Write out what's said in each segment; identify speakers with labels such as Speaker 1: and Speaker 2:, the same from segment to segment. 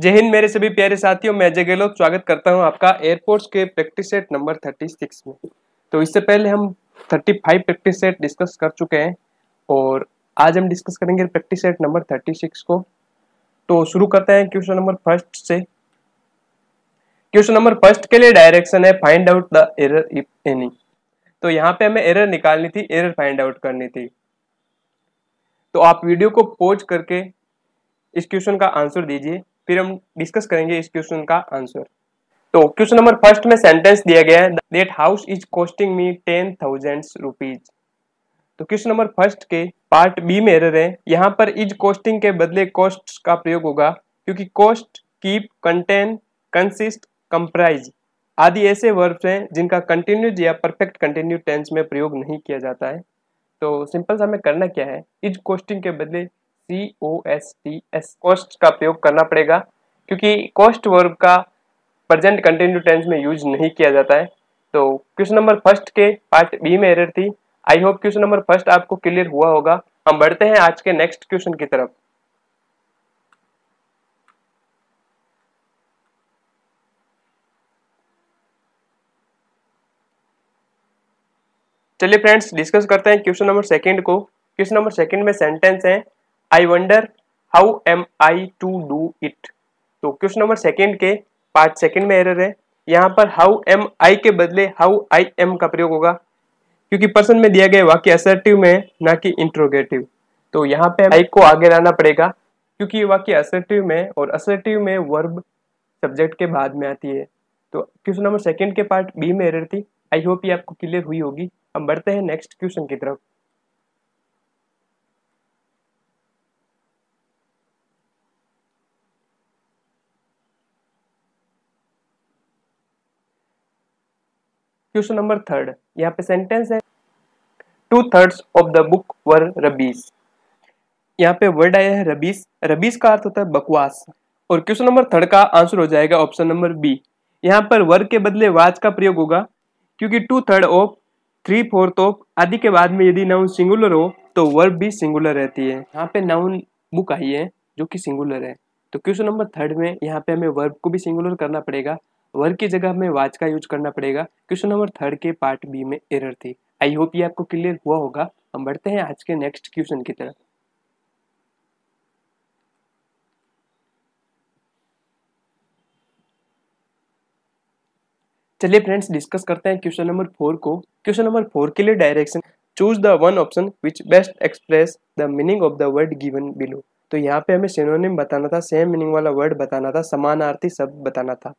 Speaker 1: जय हिंद मेरे सभी प्यारे साथियों मैं अजय गहलोत स्वागत करता हूं आपका एयरफोर्स के प्रैक्टिस सेट नंबर 36 में तो इससे पहले हम 35 प्रैक्टिस सेट डिस्कस कर चुके हैं और आज हम डिस्कस करेंगे प्रैक्टिस सेट नंबर 36 को तो शुरू करते हैं क्वेश्चन नंबर फर्स्ट से क्वेश्चन नंबर फर्स्ट के लिए डायरेक्शन है find out the error if any तो यहाँ पे हमें एरर निकालनी थी एरर फाइंड आउट करनी थी तो आप वीडियो को पोज करके इस क्वेश्चन का आंसर दीजिए फिर हम डिस्कस करेंगे इस क्वेश्चन का आंसर तो क्वेश्चन नंबर फर्स्ट में सेंटेंस दिया गया है that house is costing me ten thousand rupees तो क्वेश्चन नंबर फर्स्ट के पार्ट बी में एरर है यहाँ पर इज कॉस्टिंग के बदले कॉस्ट का प्रयोग होगा क्योंकि cost keep contain consist comprise आदि ऐसे वर्ब्स हैं जिनका कंटिन्यूज या परफेक्ट कंटिन्यू टेंस में प्रयोग नहीं किया जाता है तो सिंपल सा हमें करना क्या है इज कॉस्टिंग के बदले C O S T S cost का प्रयोग करना पड़ेगा क्योंकि कॉस्ट वर्ब का प्रेजेंट कंटिन्यू टेंस में यूज नहीं किया जाता है तो क्वेश्चन नंबर फर्स्ट के पार्ट बी में एरर थी I hope question number first आपको क्लियर हुआ होगा हम बढ़ते हैं आज के नेक्स्ट क्वेश्चन की तरफ चलिए फ्रेंड्स डिस्कस करते हैं क्वेश्चन नंबर सेकंड को क्वेश्चन नंबर सेकंड में सेंटेंस है I wonder how am I to do it तो क्वेश्चन नंबर सेकेंड के पार्ट सेकेंड में एरर है यहाँ पर हाउ एम आई के बदले हाउ आई एम का प्रयोग होगा क्योंकि पर्सन में दिया गया वाक्य असर्टिव में है ना कि इंट्रोगेटिव तो यहाँ पे आई को आगे लाना पड़ेगा क्योंकि ये वाक्य असर्टिव में और असर्टिव में वर्ब सब्जेक्ट के बाद में आती है तो क्वेश्चन नंबर सेकेंड के पार्ट बी में एरर थी आई होप ये आपको क्लियर हुई होगी हम बढ़ते हैं नेक्स्ट क्वेश्चन की तरफ क्वेश्चन नंबर थर्ड यहाँ पे सेंटेंस है two thirds of the book were rubbish यहाँ पे वर्ड आया है रबीस रबीस का अर्थ होता है बकवास और क्वेश्चन नंबर थर्ड का आंसर हो जाएगा ऑप्शन नंबर बी यहाँ पर वर्ग के बदले वाच का प्रयोग होगा क्योंकि two third of three fourth of आदि के बाद में यदि नाउन सिंगुलर हो तो वर्ग भी सिंगुलर रहती है यहाँ पे नाउन बुक आई है जो कि सिंगुलर है तो क्वेश्चन नंबर थर्ड में यहाँ पे हमें वर्ब को भी सिंगुलर करना पड़ेगा वर्ग की जगह हमें वाच का यूज करना पड़ेगा क्वेश्चन नंबर थर्ड के पार्ट बी में एरर थी आई होप ये आपको क्लियर हुआ होगा हम बढ़ते हैं आज के नेक्स्ट क्वेश्चन की तरफ चलिए फ्रेंड्स डिस्कस करते हैं क्वेश्चन नंबर फोर को क्वेश्चन नंबर फोर के लिए direction choose the one option which best express the meaning of the word given below तो यहाँ पे हमें सिनोनिम बताना था सेम मीनिंग वाला वर्ड बताना था समानार्थी शब्द बताना था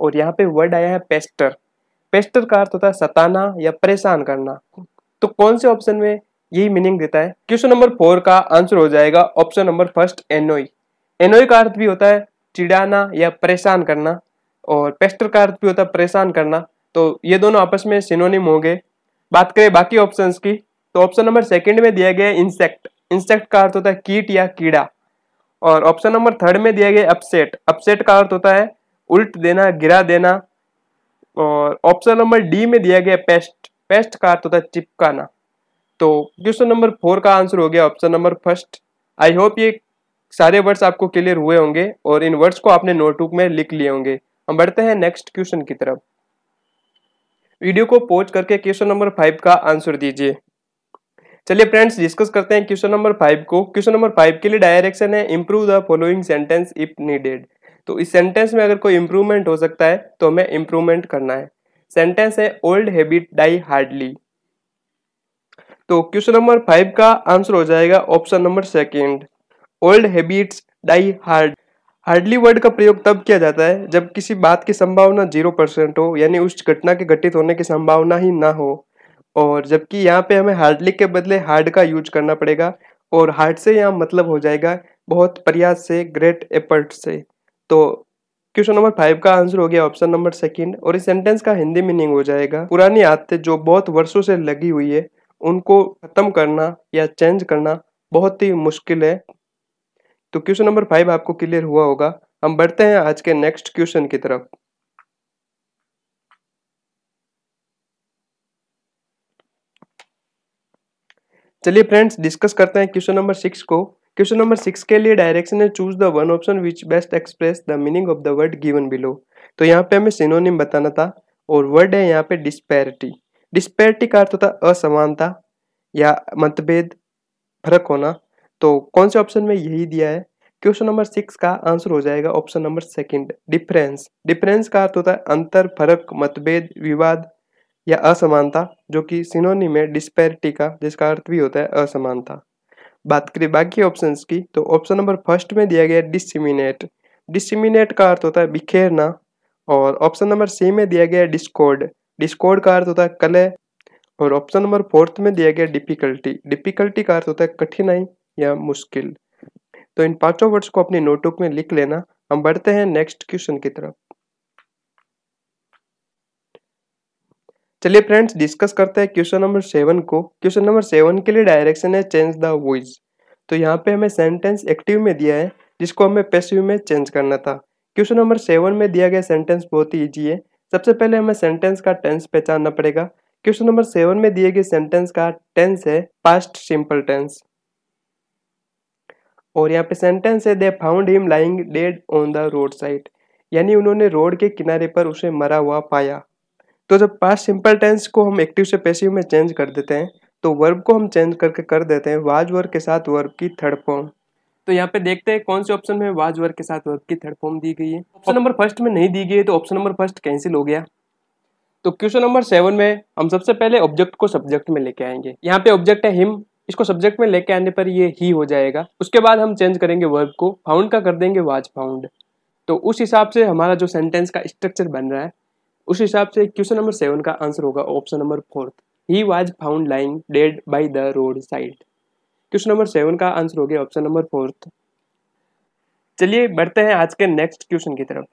Speaker 1: और यहाँ पे वर्ड आया है पेस्टर पेस्टर का अर्थ होता है सताना या परेशान करना तो कौन से ऑप्शन में यही मीनिंग देता है क्वेश्चन नंबर फोर का आंसर हो जाएगा option number first annoy annoy का अर्थ भी होता है चिड़ाना या परेशान करना और पेस्टर का अर्थ भी होता है परेशान करना तो ये दोनों आपस में सिनोनिम हो गए बात करें बाकी ऑप्शंस की तो ऑप्शन नंबर सेकंड में दिया गया है इंसेक्ट इंसेक्ट का अर्थ होता है कीट या कीड़ा और ऑप्शन नंबर थर्ड में दिया गया अपसेट अपसेट का अर्थ होता है उल्ट देना गिरा देना और ऑप्शन नंबर डी में दिया गया पेस्ट पेस्ट का अर्थ होता है चिपकाना तो क्वेश्चन नंबर फोर का आंसर हो गया option number first I hope ये सारे वर्ड्स आपको क्लियर हुए होंगे और इन वर्ड्स को आपने नोटबुक में लिख लिए होंगे हम बढ़ते हैं नेक्स्ट क्वेश्चन की तरफ वीडियो को पोज करके क्वेश्चन नंबर फाइव का आंसर दीजिए चलिए फ्रेंड्स डिस्कस करते हैं क्वेश्चन नंबर फाइव को क्वेश्चन नंबर फाइव के लिए डायरेक्शन है improve the following sentence if needed तो इस सेंटेंस में अगर कोई इम्प्रूवमेंट हो सकता है तो हमें इम्प्रूवमेंट करना है सेंटेंस है ओल्ड हैबिट डाई हार्डली तो क्वेश्चन नंबर फाइव का आंसर हो जाएगा option number second old habits die hard hardly word का प्रयोग तब किया जाता है जब किसी बात की संभावना जीरो परसेंट हो यानी उस घटना के घटित होने की संभावना ही ना हो और जबकि यहाँ पे हमें हार्डली के बदले हार्ड का यूज करना पड़ेगा और हार्ड से यहाँ मतलब हो जाएगा बहुत प्रयास से ग्रेट एफर्ट से तो क्वेश्चन नंबर फाइव का आंसर हो गया ऑप्शन नंबर सेकंड और इस सेंटेंस का हिंदी मीनिंग हो जाएगा पुरानी आदतें जो बहुत वर्षों से लगी हुई है उनको खत्म करना या चेंज करना बहुत ही मुश्किल है तो क्वेश्चन नंबर फाइव आपको क्लियर हुआ होगा हम बढ़ते हैं आज के नेक्स्ट क्वेश्चन की तरफ चलिए फ्रेंड्स डिस्कस करते हैं क्वेश्चन नंबर सिक्स को क्वेश्चन नंबर सिक्स के लिए डायरेक्शन है choose the one option which best express the meaning of the word given below तो यहाँ पे हमें सिनोनिम बताना था और वर्ड है यहाँ पे डिस्पैरिटी डिस्पैरिटी का अर्थ होता है असमानता या मतभेद फर्क होना तो कौन से ऑप्शन में यही दिया है क्वेश्चन नंबर सिक्स का आंसर हो जाएगा option number second difference difference का अर्थ होता है अंतर फर्क मतभेद विवाद या असमानता जो कि सिनोनिम है डिस्पैरिटी का जिसका अर्थ भी होता है असमानता बात करें बाकी ऑप्शन की तो ऑप्शन नंबर फर्स्ट में दिया गया डिसिमिनेट डिसिमिनेट का अर्थ होता है बिखेरना और ऑप्शन नंबर सी में दिया गया डिस्कोड डिस्कोड का अर्थ होता है कले और ऑप्शन नंबर फोर्थ में दिया गया डिफिकल्टी डिफिकल्टी का अर्थ होता है कठिनाई या मुश्किल तो इन पांचों वर्ड्स को अपनी नोटबुक में लिख लेना हम बढ़ते हैं नेक्स्ट क्वेश्चन की तरफ चलिए फ्रेंड्स डिस्कस करते हैं क्वेश्चन नंबर सेवन को क्वेश्चन नंबर सेवन के लिए डायरेक्शन है चेंज द वॉइस तो यहाँ पे हमें सेंटेंस एक्टिव में दिया है जिसको हमें पैसिव में चेंज करना था क्वेश्चन नंबर सेवन में दिया गया सेंटेंस बहुत ही ईजी है सबसे पहले हमें सेंटेंस का टेंस पहचानना पड़ेगा क्वेश्चन नंबर सेवन में दिए गए सेंटेंस का टेंस है पास्ट सिंपल टेंस और यहाँ पे सेंटेंस है they found him lying dead on the road side यानी उन्होंने रोड के किनारे पर उसे मरा हुआ पाया तो जब पास सिंपल टेंस को हम एक्टिव से पैसिव में चेंज कर देते हैं तो वर्ब को हम चेंज करके कर देते हैं वाज वर्ग के साथ वर्ब की थर्ड फॉर्म तो यहाँ पे देखते हैं कौन से ऑप्शन में वाज वर्ग के साथ वर्ब की थर्ड फॉर्म दी गई है ऑप्शन नंबर फर्स्ट में नहीं दी गई है तो ऑप्शन नंबर फर्स्ट कैंसिल हो गया तो क्वेश्चन नंबर सेवन में हम सबसे पहले ऑब्जेक्ट को सब्जेक्ट में लेके आएंगे यहाँ पे ऑब्जेक्ट है हिम इसको सब्जेक्ट में लेके आने पर ये ही हो जाएगा उसके बाद हम चेंज करेंगे वर्ब को फाउंड का कर देंगे वाज फाउंड तो उस हिसाब से हमारा जो सेंटेंस का स्ट्रक्चर बन रहा है उस हिसाब से क्वेश्चन नंबर सेवन का आंसर होगा option number fourth he was found lying dead by the road side question number seven का आंसर हो गया ऑप्शन नंबर फोर्थ चलिए बढ़ते हैं आज के नेक्स्ट क्वेश्चन की तरफ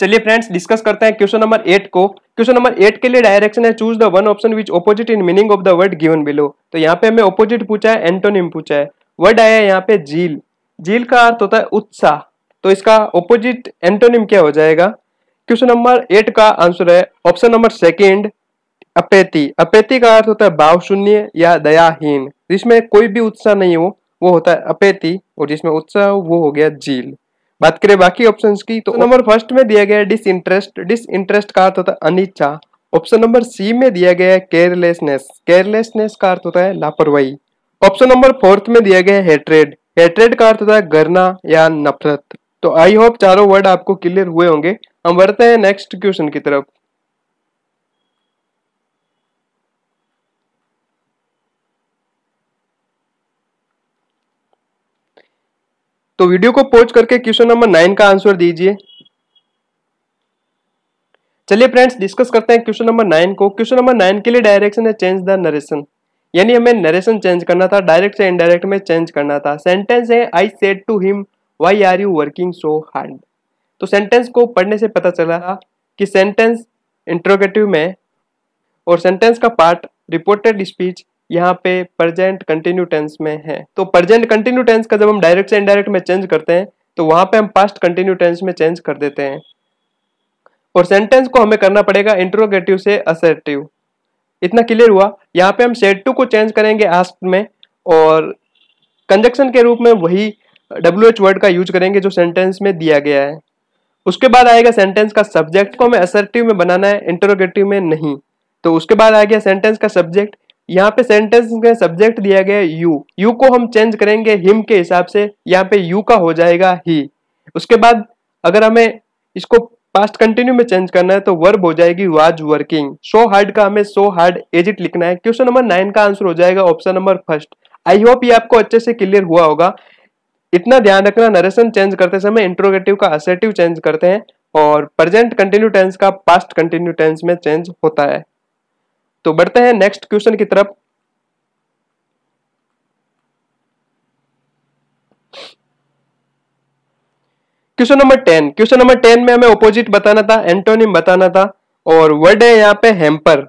Speaker 1: चलिए फ्रेंड्स डिस्कस करते हैं क्वेश्चन नंबर एट को क्वेश्चन नंबर एट के लिए डायरेक्शन है choose the one option which opposite in meaning of the word given below तो यहाँ पे हमें ऑपोजिट पूछा है एंटोनिम पूछा है वर्ड आया है यहाँ पे झील झील का अर्थ होता है उत्साह तो इसका ऑपोजिट एंटोनिम क्या हो जाएगा क्वेश्चन नंबर एट का आंसर है ऑप्शन नंबर सेकेंड अपेति अपेति का अर्थ होता है भाव शून्य या दयाहीन जिसमें कोई भी उत्साह नहीं हो वो होता है अपेति और जिसमें उत्साह हो वो हो गया झील बात करें बाकी ऑप्शंस की तो नंबर फर्स्ट में दिया गया डिस इंटरेस्ट डिस इंटरेस्ट का अर्थ होता है अनिच्छा ऑप्शन नंबर सी में दिया गया है केयरलेसनेस केयरलेसनेस का अर्थ होता है लापरवाही ऑप्शन नंबर फोर्थ में दिया गया है हेट्रेड हेट्रेड का अर्थ होता है गरना या नफरत तो आई होप चारों वर्ड आपको क्लियर हुए होंगे हम बढ़ते हैं नेक्स्ट क्वेश्चन की तरफ तो वीडियो को पोज करके क्वेश्चन नंबर नाइन का आंसर दीजिए चलिए फ्रेंड्स डिस्कस करते हैं क्वेश्चन नंबर नाइन को क्वेश्चन नंबर नाइन के लिए डायरेक्शन है चेंज द नरेशन यानी हमें नरेशन चेंज करना था डायरेक्ट से इनडायरेक्ट में चेंज करना था सेंटेंस है I said to him why are you working so hard तो सेंटेंस को पढ़ने से पता चला कि सेंटेंस इंट्रोगेटिव में और सेंटेंस का पार्ट रिपोर्टेड स्पीच यहाँ पे प्रजेंट कंटिन्यू टेंस में है तो प्रजेंट कंटिन्यू टेंस का जब हम डायरेक्ट से इनडायरेक्ट में चेंज करते हैं तो वहाँ पे हम पास्ट कंटिन्यू टेंस में चेंज कर देते हैं और सेंटेंस को हमें करना पड़ेगा इंट्रोगेटिव से असर्टिव इतना क्लियर हुआ यहाँ पे हम सेट टू को चेंज करेंगे आस्क में और कंजक्शन के रूप में वही डब्ल्यू एच वर्ड का यूज करेंगे जो सेंटेंस में दिया गया है उसके बाद आएगा सेंटेंस का सब्जेक्ट को हमें असर्टिव में बनाना है इंटरोगेटिव में नहीं तो उसके बाद आ गया सेंटेंस का सब्जेक्ट यहाँ पे सेंटेंस का सब्जेक्ट दिया गया यू यू को हम चेंज करेंगे हिम के हिसाब से यहाँ पे यू का हो जाएगा ही उसके बाद अगर हमें इसको पास्ट कंटिन्यू में चेंज करना है तो वर्ब हो जाएगी वाज वर्किंग सो हार्ड का हमें सो हार्ड एज इट लिखना है क्वेश्चन नंबर नाइन का आंसर हो जाएगा option number first I hope ये आपको अच्छे से क्लियर हुआ होगा इतना ध्यान रखना नरेशन चेंज करते समय इंट्रोगेटिव का असेटिव चेंज करते हैं और प्रेजेंट कंटिन्यू टेंस का पास्ट कंटिन्यू टेंस में चेंज होता है तो बढ़ते हैं नेक्स्ट क्वेश्चन की तरफ question number ten question number ten में हमें ऑपोजिट बताना था एंटोनिम बताना था और वर्ड है यहाँ पे हेम्पर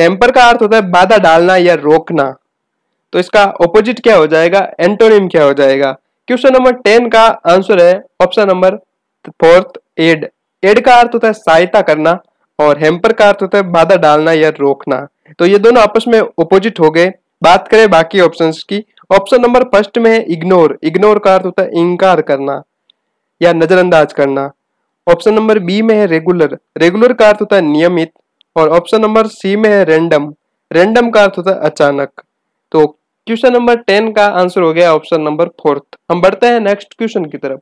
Speaker 1: हेम्पर का अर्थ होता है बाधा डालना या रोकना तो इसका ऑपोजिट क्या हो जाएगा एंटोनिम क्या हो जाएगा क्वेश्चन नंबर टेन का आंसर है ऑप्शन नंबर फोर्थ एड एड का अर्थ होता है सहायता करना और हेम्पर का अर्थ होता है बाधा डालना या रोकना तो ये दोनों आपस में ऑपोजिट हो गए बात करें बाकी ऑप्शंस की ऑप्शन नंबर फर्स्ट में है इग्नोर इग्नोर का अर्थ होता है इंकार करना या नज़रअंदाज करना ऑप्शन नंबर बी में है रेगुलर रेगुलर का अर्थ होता है नियमित और ऑप्शन नंबर सी में है रेंडम रेंडम का अर्थ होता है अचानक तो क्वेश्चन नंबर टेन का आंसर हो गया ऑप्शन नंबर फोर्थ हम बढ़ते हैं नेक्स्ट क्वेश्चन की तरफ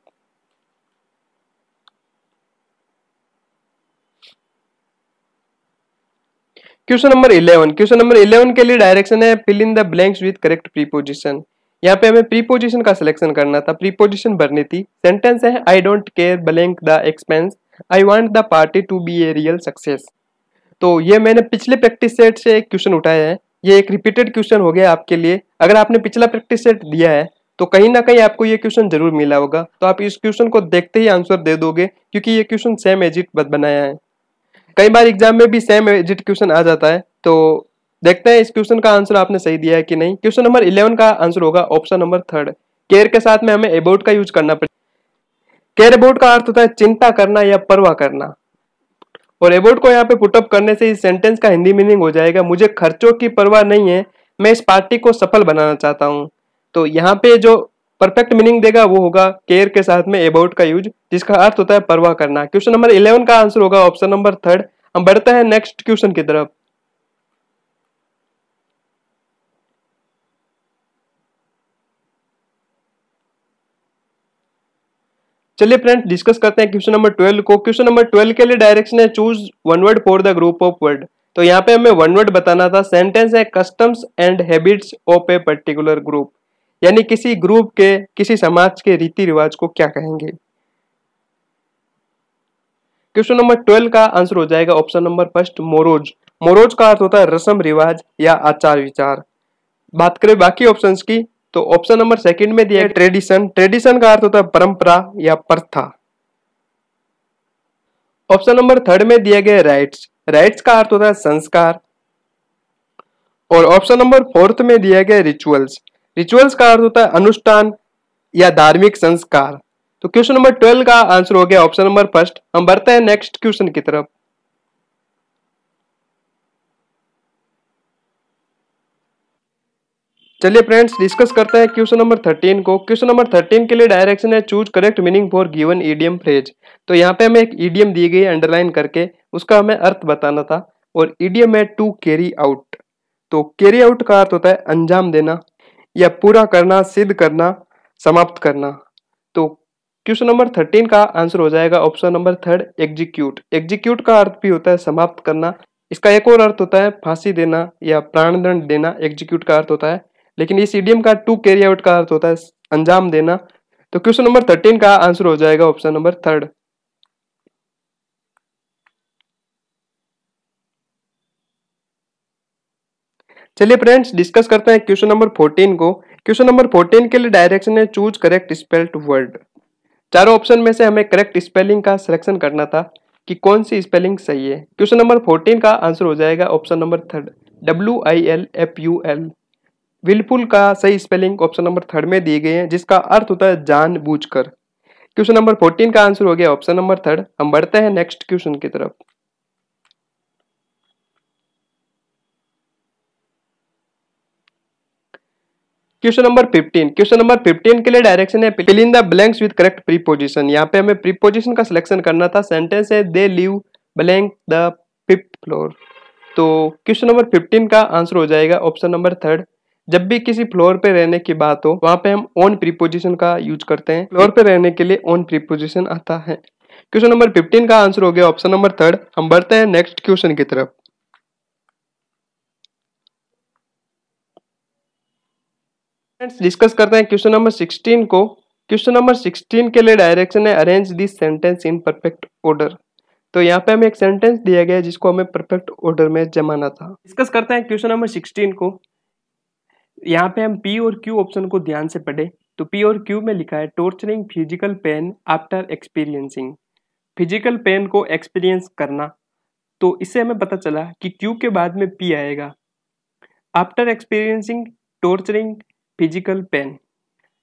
Speaker 1: question number eleven question number eleven के लिए डायरेक्शन है fill in the blanks with correct preposition यहाँ पे हमें प्रीपोजिशन का सिलेक्शन करना था प्रीपोजिशन भरनी थी सेंटेंस है I don't care blank the expense I want the party to be a real success तो ये मैंने पिछले प्रैक्टिस सेट से एक क्वेश्चन उठाया है ये एक रिपीटेड क्वेश्चन हो गया आपके लिए अगर आपने पिछला प्रैक्टिस सेट दिया है तो कहीं ना कहीं आपको ये क्वेश्चन जरूर मिला होगा तो आप इस क्वेश्चन को देखते ही आंसर दे दोगे क्योंकि ये क्वेश्चन सेम एजिट बनाया है कई बार एग्जाम में भी सेम एजिट क्वेश्चन आ जाता है तो देखते हैं इस क्वेश्चन का आंसर आपने सही दिया है कि नहीं क्वेश्चन नंबर इलेवन का आंसर होगा ऑप्शन नंबर थर्ड केयर के साथ में हमें अबाउट का यूज करना पड़ेगा केयर अबाउट का अर्थ होता है चिंता करना या परवाह करना और अबाउट को यहाँ पे पुटअप करने से इस सेंटेंस का हिंदी मीनिंग हो जाएगा मुझे खर्चों की परवाह नहीं है मैं इस पार्टी को सफल बनाना चाहता हूँ तो यहाँ पे जो परफेक्ट मीनिंग देगा वो होगा केयर के साथ में अबाउट का यूज जिसका अर्थ होता है परवाह करना क्वेश्चन नंबर इलेवन का आंसर होगा ऑप्शन नंबर थर्ड हम बढ़ते हैं नेक्स्ट क्वेश्चन की तरफ चलिए फ्रेंड डिस्कस करते हैं क्वेश्चन नंबर ट्वेल्व को क्वेश्चन नंबर ट्वेल्व के लिए डायरेक्शन है choose one word for the group of word तो यहाँ पे हमें वन वर्ड बताना था सेंटेंस है customs and habits of a particular group यानी किसी ग्रुप के किसी समाज के रीति रिवाज को क्या कहेंगे क्वेश्चन नंबर ट्वेल्व का आंसर हो जाएगा option number first mores mores का अर्थ होता है रसम रिवाज या आचार विचार बात करें बाकी ऑप्शंस की तो ऑप्शन नंबर सेकंड में दिया ट्रेडिशन ट्रेडिशन का अर्थ होता है परंपरा या प्रथा ऑप्शन नंबर थर्ड में दिया गया राइट्स राइट्स का अर्थ होता है संस्कार और ऑप्शन नंबर फोर्थ में दिया गया रिचुअल्स रिचुअल्स का अर्थ होता है अनुष्ठान या धार्मिक संस्कार तो क्वेश्चन नंबर ट्वेल्व का आंसर हो गया ऑप्शन नंबर फर्स्ट हम बढ़ते हैं नेक्स्ट क्वेश्चन की तरफ चलिए फ्रेंड्स डिस्कस करते हैं क्वेश्चन नंबर थर्टीन को क्वेश्चन नंबर थर्टीन के लिए डायरेक्शन है choose correct meaning for given idiom phrase तो यहाँ पे हमें एक ईडीएम दी गई अंडरलाइन करके उसका हमें अर्थ बताना था और ईडीएम है टू कैरी आउट तो कैरी आउट का अर्थ होता है अंजाम देना या पूरा करना सिद्ध करना समाप्त करना तो क्वेश्चन नंबर थर्टीन का आंसर हो जाएगा option number third execute execute का अर्थ भी होता है समाप्त करना इसका एक और अर्थ होता है फांसी देना या प्राणदंड देना एग्जीक्यूट का अर्थ होता है लेकिन इस ईडीएम का टू कैरी आउट का अर्थ होता है अंजाम देना तो क्वेश्चन नंबर थर्टीन का आंसर हो जाएगा ऑप्शन नंबर थर्ड चलिए फ्रेंड्स डिस्कस करते हैं क्वेश्चन नंबर फोर्टीन को क्वेश्चन नंबर फोर्टीन के लिए डायरेक्शन है चूज करेक्ट स्पेल्ड वर्ड चारों ऑप्शन में से हमें करेक्ट स्पेलिंग का सिलेक्शन करना था कि कौन सी स्पेलिंग सही है क्वेश्चन नंबर फोर्टीन का आंसर हो जाएगा option number third W I L F U L wilful का सही स्पेलिंग ऑप्शन नंबर थर्ड में दिए गए हैं जिसका अर्थ होता है जान कर क्वेश्चन नंबर फोर्टीन का आंसर हो गया ऑप्शन नंबर थर्ड हम बढ़ते हैं नेक्स्ट क्वेश्चन की तरफ क्वेश्चन नंबर 15 क्वेश्चन नंबर 15 के लिए डायरेक्शन है fill in the blanks with correct preposition यहां पे हमें प्रीपोजिशन का सिलेक्शन करना था सेंटेंस है they live blank the fifth floor तो क्वेश्चन नंबर 15 का आंसर हो जाएगा ऑप्शन नंबर थर्ड जब भी किसी फ्लोर पे रहने की बात हो वहाँ पे हम ऑन प्रीपोजिशन का यूज करते हैं फ्लोर पे रहने के लिए ऑन प्रीपोजिशन आता है क्वेश्चन नंबर फिफ्टीन का आंसर हो गया ऑप्शन नंबर थर्ड हम बढ़ते हैं नेक्स्ट क्वेश्चन की तरफ फ्रेंड्स डिस्कस करते हैं क्वेश्चन नंबर सिक्सटीन को क्वेश्चन नंबर सिक्सटीन के लिए डायरेक्शन है arrange this sentence in perfect order तो यहाँ पे हमें एक सेंटेंस दिया गया है जिसको हमें परफेक्ट ऑर्डर में जमाना था डिस्कस करते हैं क्वेश्चन नंबर सिक्सटीन को यहाँ पे हम पी और क्यू ऑप्शन को ध्यान से पढ़े तो पी और क्यू में लिखा है torturing physical pain after experiencing physical pain को एक्सपीरियंस करना तो इससे हमें पता चला कि क्यू के बाद में पी आएगा after experiencing torturing physical pain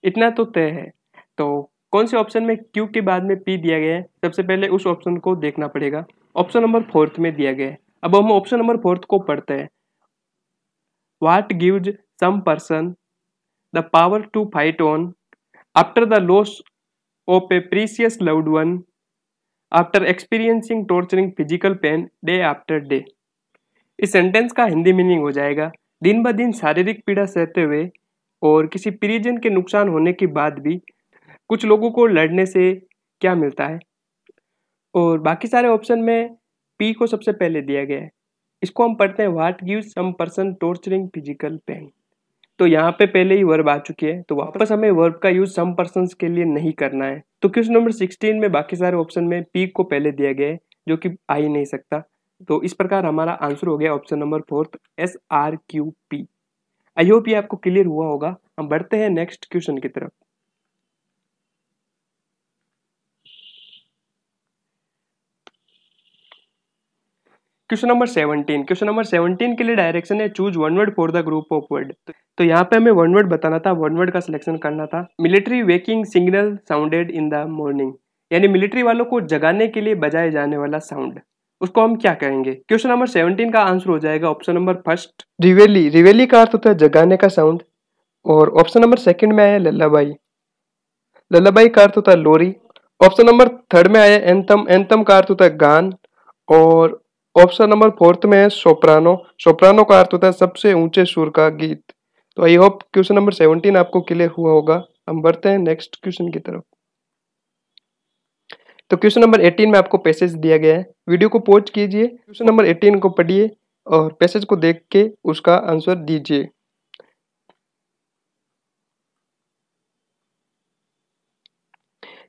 Speaker 1: इतना तो तय है तो कौन से ऑप्शन में क्यू के बाद में पी दिया गया है सबसे पहले उस ऑप्शन को देखना पड़ेगा ऑप्शन नंबर फोर्थ में दिया गया है अब हम ऑप्शन नंबर फोर्थ को पढ़ते हैं what gives some person the power to fight on after the loss of a precious loved one, after experiencing torturing physical pain day after day. इस सेंटेंस का हिंदी मीनिंग हो जाएगा दिन ब दिन शारीरिक पीड़ा सहते हुए और किसी प्रियजन के नुकसान होने के बाद भी कुछ लोगों को लड़ने से क्या मिलता है और बाकी सारे ऑप्शन में पी को सबसे पहले दिया गया है इसको हम पढ़ते हैं what give some person torturing physical pain तो यहाँ पे पहले ही वर्ब आ चुकी है तो वापस हमें वर्ब का यूज सम पर्सन के लिए नहीं करना है तो क्वेश्चन नंबर सिक्सटीन में बाकी सारे ऑप्शन में पी को पहले दिया गया है जो कि आ ही नहीं सकता तो इस प्रकार हमारा आंसर हो गया option number fourth S R Q P I hope ये आपको क्लियर हुआ होगा हम बढ़ते हैं नेक्स्ट क्वेश्चन की तरफ question number seventeen question number seventeen के लिए डायरेक्शन है choose one word for the group of word तो यहाँ पे हमें वन वर्ड बताना था वन वर्ड का सिलेक्शन करना था military waking signal sounded in the morning यानी मिलिट्री वालों को जगाने के लिए बजाए जाने वाला साउंड उसको हम क्या कहेंगे क्वेश्चन नंबर सेवनटीन का आंसर हो जाएगा option number first reveille reveille का अर्थ होता है जगाने का साउंड और ऑप्शन नंबर सेकंड में आया लल्लाबाई लल्लाबाई का अर्थ होता है लोरी ऑप्शन नंबर थर्ड में आया एंथम एंथम का अर्थ होता है गान और ऑप्शन नंबर फोर्थ में है सोप्रानो सोप्रानो का अर्थ होता है सबसे ऊंचे सुर का गीत तो I hope question number seventeen आपको क्लियर हुआ होगा हम बढ़ते हैं नेक्स्ट क्वेश्चन की तरफ तो क्वेश्चन नंबर एटीन में आपको पैसेज दिया गया है वीडियो को पोज कीजिए क्वेश्चन नंबर एटीन को पढ़िए और पैसेज को देख के उसका आंसर दीजिए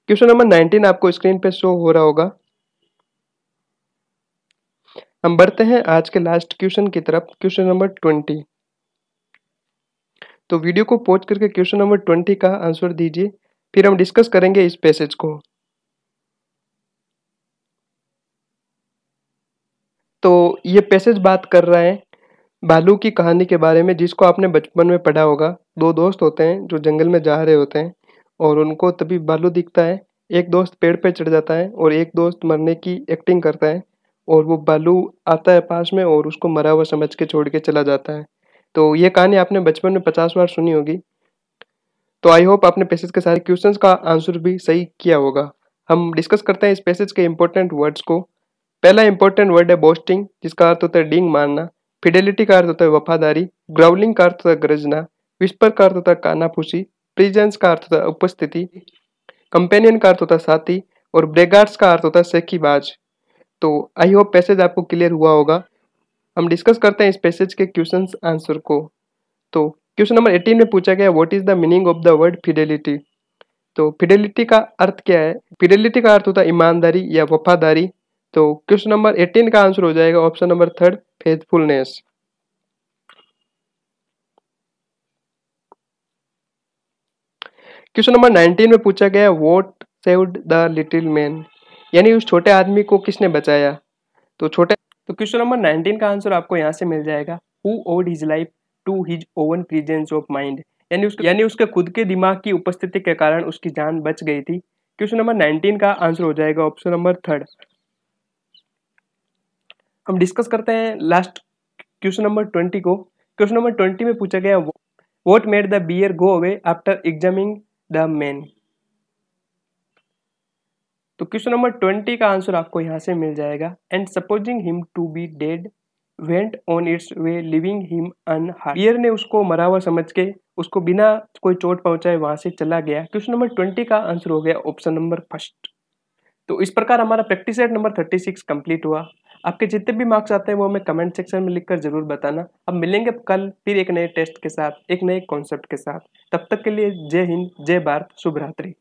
Speaker 1: क्वेश्चन नंबर नाइनटीन आपको स्क्रीन पे शो हो रहा होगा हम बढ़ते हैं आज के लास्ट क्वेश्चन की तरफ क्वेश्चन नंबर ट्वेंटी तो वीडियो को पोज करके क्वेश्चन नंबर ट्वेंटी का आंसर दीजिए फिर हम डिस्कस करेंगे इस पैसेज को तो ये पैसेज बात कर रहा है भालू की कहानी के बारे में जिसको आपने बचपन में पढ़ा होगा दो दोस्त होते हैं जो जंगल में जा रहे होते हैं और उनको तभी भालू दिखता है एक दोस्त पेड़ पे चढ़ जाता है और एक दोस्त मरने की एक्टिंग करता है और वो बालू आता है पास में और उसको मरा हुआ समझ के छोड़ के चला जाता है तो ये कहानी आपने बचपन में पचास बार सुनी होगी तो आई होप आपने पैसेज के सारे क्वेश्चन का आंसर भी सही किया होगा हम डिस्कस करते हैं इस पैसेज के इंपॉर्टेंट वर्ड्स को पहला इंपॉर्टेंट वर्ड है बोस्टिंग जिसका अर्थ होता है डिंग मारना फिडेलिटी का अर्थ होता है वफादारी ग्राउलिंग का अर्थ होता है गरजना विस्पर का अर्थ होता है कानाफूसी प्रिजेंस का अर्थ होता है उपस्थिति कंपेनियन का अर्थ होता है साथी और ब्रेगार्ड्स का अर्थ होता है सेखीबाज तो आई होप पैसेज आपको क्लियर हुआ होगा हम डिस्कस करते हैं इस पैसेज के क्वेश्चन आंसर को तो क्वेश्चन नंबर एटीन में पूछा गया what is the meaning of the word fidelity तो फिडेलिटी का अर्थ क्या है फिडेलिटी का अर्थ होता है ईमानदारी या वफादारी तो क्वेश्चन नंबर एटीन का आंसर हो जाएगा option number third faithfulness question number nineteen में पूछा गया what saved the little man यानी उस छोटे आदमी को किसने बचाया तो छोटे तो क्वेश्चन नंबर नाइनटीन का आंसर आपको यहाँ से मिल जाएगा who owed his life to his own presence of mind यानी उसके यानी उसके खुद के दिमाग की उपस्थिति के कारण उसकी जान बच गई थी क्वेश्चन नंबर नाइनटीन का आंसर हो जाएगा ऑप्शन नंबर थर्ड हम डिस्कस करते हैं लास्ट क्वेश्चन नंबर ट्वेंटी को क्वेश्चन नंबर ट्वेंटी में पूछा गया what made the bear go away after examining the man तो क्वेश्चन नंबर ट्वेंटी का आंसर आपको यहाँ से मिल जाएगा and supposing him to be dead went on its way leaving him अन बियर ने उसको मरा हुआ समझ के उसको बिना कोई चोट पहुंचाए वहां से चला गया क्वेश्चन नंबर ट्वेंटी का आंसर हो गया ऑप्शन नंबर फर्स्ट तो इस प्रकार हमारा practice set number thirty six complete हुआ आपके जितने भी मार्क्स आते हैं वो हमें कमेंट सेक्शन में लिखकर जरूर बताना अब मिलेंगे कल फिर एक नए टेस्ट के साथ एक नए कॉन्सेप्ट के साथ तब तक के लिए जय हिंद जय भारत शुभ रात्रि